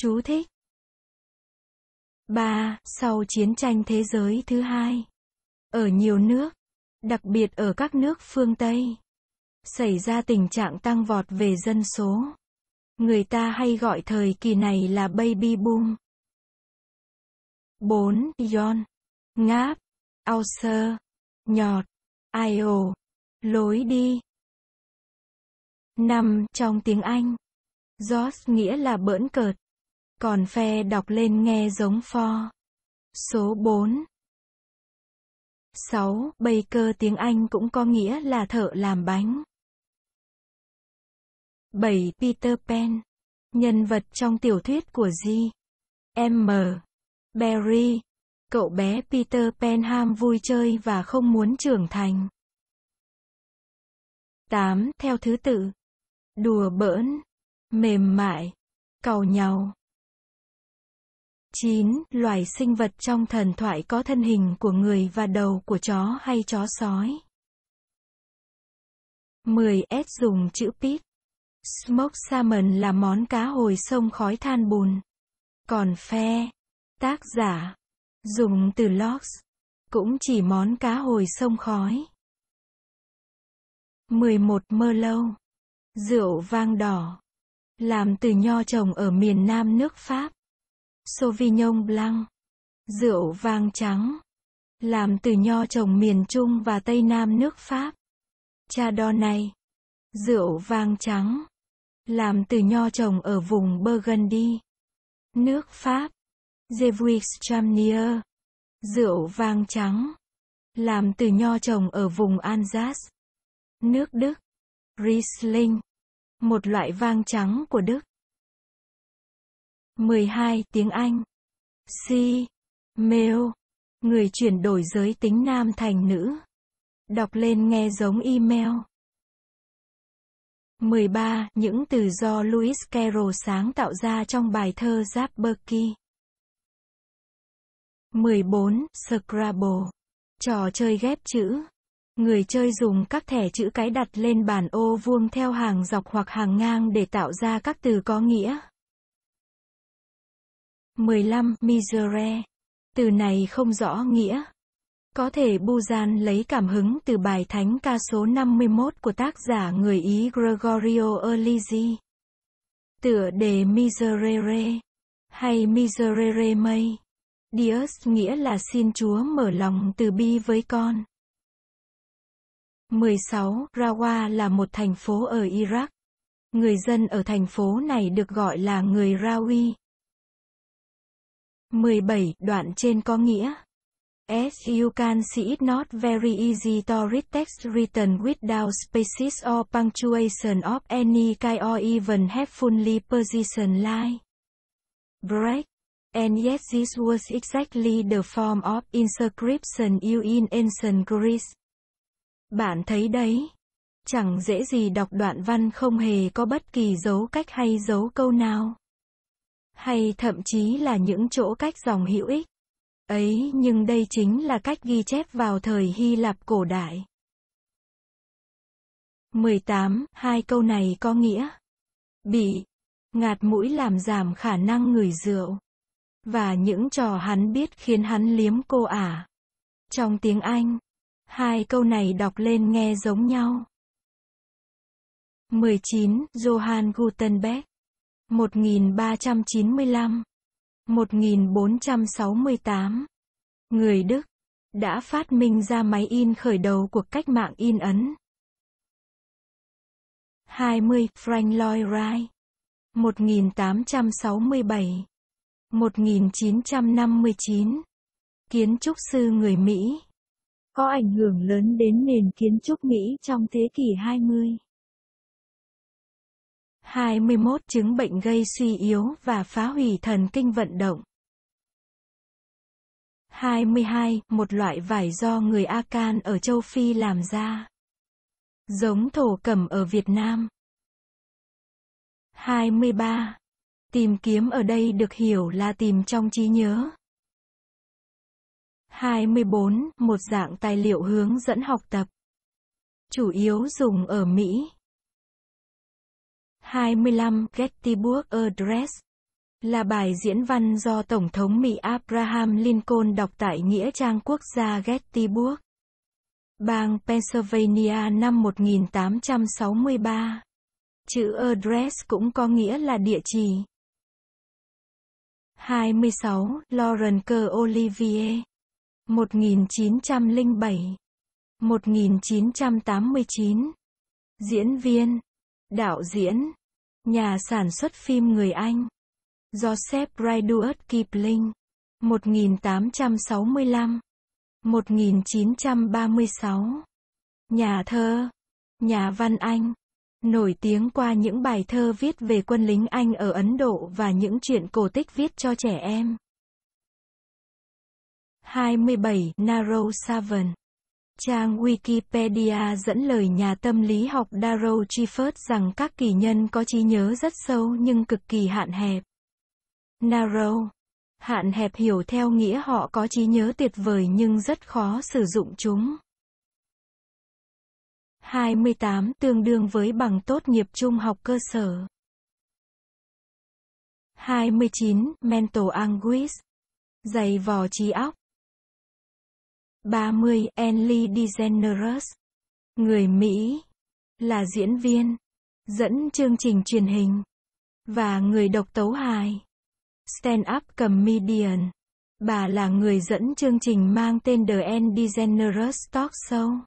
Chú thích 3. Sau chiến tranh thế giới thứ hai, ở nhiều nước, đặc biệt ở các nước phương Tây, xảy ra tình trạng tăng vọt về dân số. Người ta hay gọi thời kỳ này là baby boom. 4. Yon, ngáp, ao nhọt, io lối đi. 5. Trong tiếng Anh, George nghĩa là bỡn cợt. Còn phe đọc lên nghe giống pho. Số 4 6. Baker tiếng Anh cũng có nghĩa là thợ làm bánh. 7. Peter Pan Nhân vật trong tiểu thuyết của G. M. Barry Cậu bé Peter Pan ham vui chơi và không muốn trưởng thành. 8. Theo thứ tự Đùa bỡn Mềm mại Cầu nhau 9. Loài sinh vật trong thần thoại có thân hình của người và đầu của chó hay chó sói. 10. S dùng chữ pit. Smoked salmon là món cá hồi sông khói than bùn. Còn phe, tác giả, dùng từ logs, cũng chỉ món cá hồi sông khói. 11. Mơ lâu. Rượu vang đỏ. Làm từ nho trồng ở miền nam nước Pháp. Sauvignon Blanc, rượu vang trắng, làm từ nho trồng miền Trung và Tây Nam nước Pháp. Chardonnay, rượu vang trắng, làm từ nho trồng ở vùng Burgundy, nước Pháp. Jevuix Chamnier, rượu vang trắng, làm từ nho trồng ở vùng Alsace, nước Đức. Riesling, một loại vang trắng của Đức. 12. Tiếng Anh. C. Mail. Người chuyển đổi giới tính nam thành nữ. Đọc lên nghe giống email. 13. Những từ do Lewis Carroll sáng tạo ra trong bài thơ Jabberwocky. 14. Scrabble. Trò chơi ghép chữ. Người chơi dùng các thẻ chữ cái đặt lên bàn ô vuông theo hàng dọc hoặc hàng ngang để tạo ra các từ có nghĩa. 15. Misere. Từ này không rõ nghĩa. Có thể Bujan lấy cảm hứng từ bài thánh ca số 51 của tác giả người Ý Gregorio Eligi. Tựa đề Miserere hay Miserere mây. Dios nghĩa là xin Chúa mở lòng từ bi với con. 16. Rawa là một thành phố ở Iraq. Người dân ở thành phố này được gọi là người Rawi. 17. Đoạn trên có nghĩa As you can see it's not very easy to read text written without spaces or punctuation of any kind or even have fully positioned line. Break. And yet this was exactly the form of inscription you in ancient Greece. Bạn thấy đấy. Chẳng dễ gì đọc đoạn văn không hề có bất kỳ dấu cách hay dấu câu nào hay thậm chí là những chỗ cách dòng hữu ích. Ấy nhưng đây chính là cách ghi chép vào thời Hy Lạp cổ đại. 18. Hai câu này có nghĩa bị ngạt mũi làm giảm khả năng ngửi rượu và những trò hắn biết khiến hắn liếm cô ả. Trong tiếng Anh, hai câu này đọc lên nghe giống nhau. 19. Johann Gutenberg 1395 1468 Người Đức đã phát minh ra máy in khởi đầu của cách mạng in ấn. 20. Frank Lloyd Wright 1867 1959 Kiến trúc sư người Mỹ có ảnh hưởng lớn đến nền kiến trúc Mỹ trong thế kỷ 20. 21 chứng bệnh gây suy yếu và phá hủy thần kinh vận động. 22. Một loại vải do người Akan ở châu Phi làm ra. Giống thổ cẩm ở Việt Nam. 23. Tìm kiếm ở đây được hiểu là tìm trong trí nhớ. 24. Một dạng tài liệu hướng dẫn học tập. Chủ yếu dùng ở Mỹ. 25 Gettysburg Address là bài diễn văn do Tổng thống Mỹ Abraham Lincoln đọc tại Nghĩa trang quốc gia Gettysburg, bang Pennsylvania năm 1863. Chữ address cũng có nghĩa là địa chỉ. 26. Lauren C. Olivier 1907 1989 Diễn viên đạo diễn, nhà sản xuất phim người Anh, Joseph Rideout Kipling, 1865, 1936, nhà thơ, nhà văn Anh, nổi tiếng qua những bài thơ viết về quân lính Anh ở Ấn Độ và những chuyện cổ tích viết cho trẻ em. 27. Narrow Seven Trang Wikipedia dẫn lời nhà tâm lý học Darrow Gifford rằng các kỳ nhân có trí nhớ rất sâu nhưng cực kỳ hạn hẹp. Narrow. Hạn hẹp hiểu theo nghĩa họ có trí nhớ tuyệt vời nhưng rất khó sử dụng chúng. 28 tương đương với bằng tốt nghiệp trung học cơ sở. 29 mental anguish. Dày vò trí óc. 30. Ellie DeGeneres, người Mỹ, là diễn viên, dẫn chương trình truyền hình, và người độc tấu hài. Stand-up comedian. Bà là người dẫn chương trình mang tên The Andy DeGeneres Talk Show.